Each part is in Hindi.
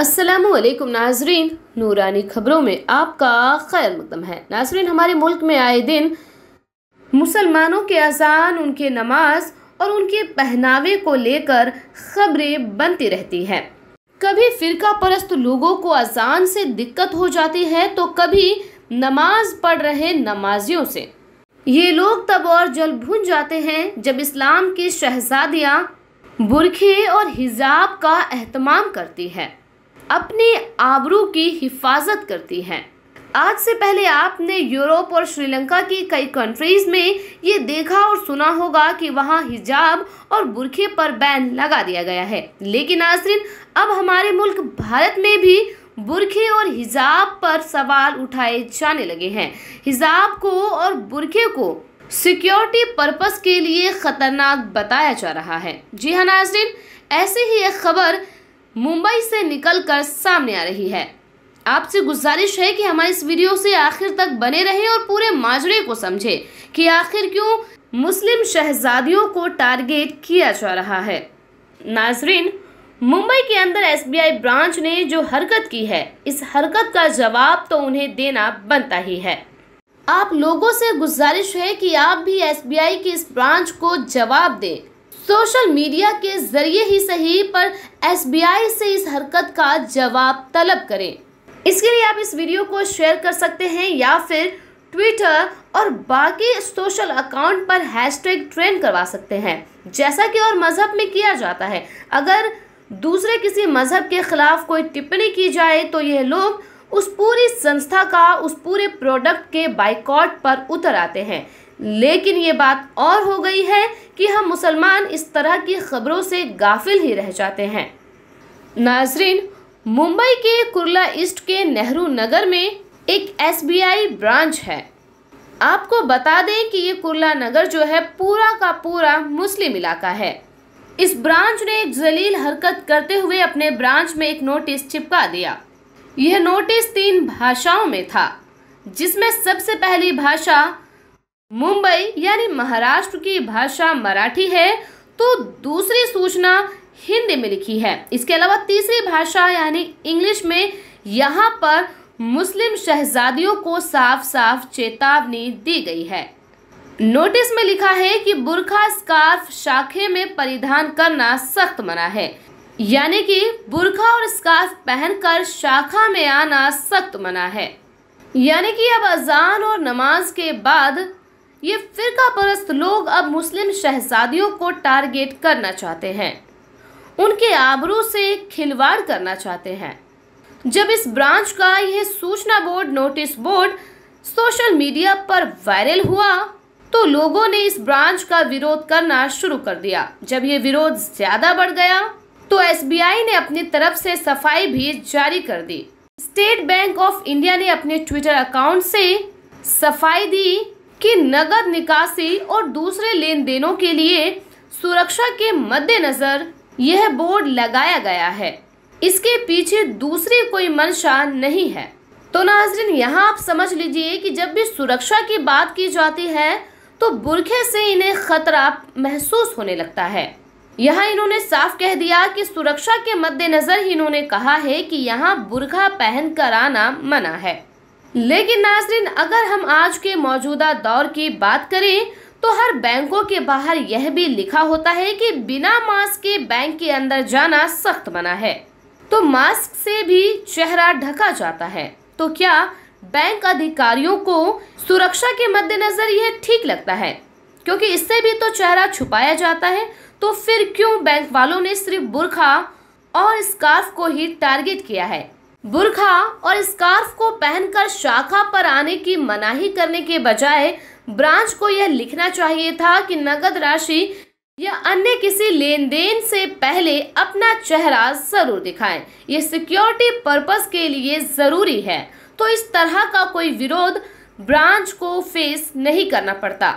असलम नाजरीन नूरानी खबरों में आपका खैर मकदम है नाजरीन हमारे मुल्क में आए दिन मुसलमानों के अजान उनके नमाज और उनके पहनावे को लेकर खबरें बनती रहती हैं कभी फ़िरका परस्त लोगों को अजान से दिक्कत हो जाती है तो कभी नमाज पढ़ रहे नमाजियों से ये लोग तब और जल भुन जाते हैं जब इस्लाम की शहजादियाँ बुरखे और हिजाब का अहतमाम करती है अपने आबरू की हिफाजत करती हैं आज से पहले आपने यूरोप और श्रीलंका की कई कंट्रीज में ये देखा और सुना होगा कि वहाँ हिजाब और बुरखे पर बैन लगा दिया गया है लेकिन आसरिन अब हमारे मुल्क भारत में भी बुरखे और हिजाब पर सवाल उठाए जाने लगे हैं हिजाब को और बुरखे को सिक्योरिटी पर्पस के लिए खतरनाक बताया जा रहा है जी हाँ नाजरीन ऐसे ही एक खबर मुंबई से निकल कर सामने आ रही है आपसे गुजारिश है कि हमारे इस वीडियो से आखिर तक बने रहें और पूरे माजरे को समझें कि आखिर क्यों मुस्लिम शहजादियों को टारगेट किया जा रहा है नाजरीन मुंबई के अंदर एसबीआई ब्रांच ने जो हरकत की है इस हरकत का जवाब तो उन्हें देना बनता ही है आप लोगों से गुजारिश है कि आप भी एसबीआई की इस ब्रांच को जवाब दें सोशल मीडिया के जरिए ही सही पर एसबीआई से इस हरकत का जवाब तलब करें इसके लिए आप इस वीडियो को शेयर कर सकते हैं या फिर ट्विटर और बाकी सोशल अकाउंट पर हैशटैग ट्रेंड करवा सकते हैं जैसा कि और मज़हब में किया जाता है अगर दूसरे किसी मज़हब के ख़िलाफ़ कोई टिप्पणी की जाए तो यह लोग उस पूरी संस्था का उस पूरे प्रोडक्ट के बाइकॉट पर उतर आते हैं लेकिन ये बात और हो गई है कि हम मुसलमान इस तरह की खबरों से गाफिल ही रह जाते हैं नाजरीन मुंबई के कुरला ईस्ट के नेहरू नगर में एक एसबीआई ब्रांच है आपको बता दें कि ये कुरला नगर जो है पूरा का पूरा मुस्लिम इलाका है इस ब्रांच ने एक जलील हरकत करते हुए अपने ब्रांच में एक नोटिस चिपका दिया यह नोटिस तीन भाषाओं में था जिसमें सबसे पहली भाषा मुंबई यानी महाराष्ट्र की भाषा मराठी है तो दूसरी सूचना हिंदी में लिखी है इसके अलावा तीसरी भाषा यानी इंग्लिश में यहाँ पर मुस्लिम शहजादियों को साफ साफ चेतावनी दी गई है नोटिस में लिखा है कि बुरखा स्कार्फ शाखे में परिधान करना सख्त मना है यानी कि बुरखा और स्कार्फ पहनकर शाखा में आना सख्त मना है यानी कि अब अजान और नमाज के बाद ये फिरका परस्त लोग अब मुस्लिम शहजादियों को टारगेट करना चाहते हैं उनके आबरू से खिलवाड़ करना चाहते हैं जब इस ब्रांच का यह सूचना board notice board social media पर वायरल हुआ तो लोगों ने इस ब्रांच का विरोध करना शुरू कर दिया जब ये विरोध ज्यादा बढ़ गया तो एसबीआई ने अपनी तरफ से सफाई भी जारी कर दी स्टेट बैंक ऑफ इंडिया ने अपने ट्विटर अकाउंट से सफाई दी कि नगद निकासी और दूसरे लेन देनों के लिए सुरक्षा के मद्देनज़र यह बोर्ड लगाया गया है इसके पीछे दूसरी कोई मंशा नहीं है तो नाजरीन यहाँ आप समझ लीजिए कि जब भी सुरक्षा की बात की जाती है तो बुरखे से इन्हें खतरा महसूस होने लगता है यहाँ इन्होंने साफ कह दिया कि सुरक्षा के मद्देनज़र ही इन्होंने कहा है कि यहाँ बुरखा पहन कर आना मना है लेकिन नाजरीन अगर हम आज के मौजूदा दौर की बात करें तो हर बैंकों के बाहर यह भी लिखा होता है कि बिना मास्क के बैंक के अंदर जाना सख्त मना है तो मास्क से भी चेहरा ढका जाता है तो क्या बैंक अधिकारियों को सुरक्षा के मद्देनजर यह ठीक लगता है क्योंकि इससे भी तो चेहरा छुपाया जाता है तो फिर क्यों बैंक वालों ने सिर्फ बुरखा और स्कार्फ को ही टारगेट किया है बुरखा और स्कार्फ को पहनकर शाखा पर आने की मनाही करने के बजाय ब्रांच को यह लिखना चाहिए था कि नगद राशि या अन्य किसी लेन देन से पहले अपना चेहरा जरूर दिखाएं। ये सिक्योरिटी पर्पस के लिए ज़रूरी है तो इस तरह का कोई विरोध ब्रांच को फेस नहीं करना पड़ता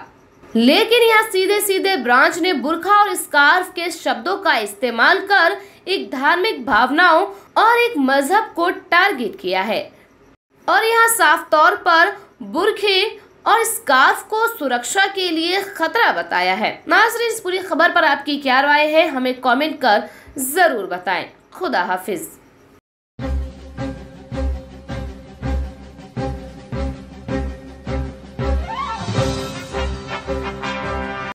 लेकिन यहाँ सीधे सीधे ब्रांच ने बुरखा और स्कार्फ के शब्दों का इस्तेमाल कर एक धार्मिक भावनाओं और एक मजहब को टारगेट किया है और यहाँ साफ तौर पर बुरखे और स्कार्फ को सुरक्षा के लिए खतरा बताया है नाजरी इस पूरी खबर पर आपकी क्या राय है हमें कमेंट कर ज़रूर बताएं खुदा हाफिज़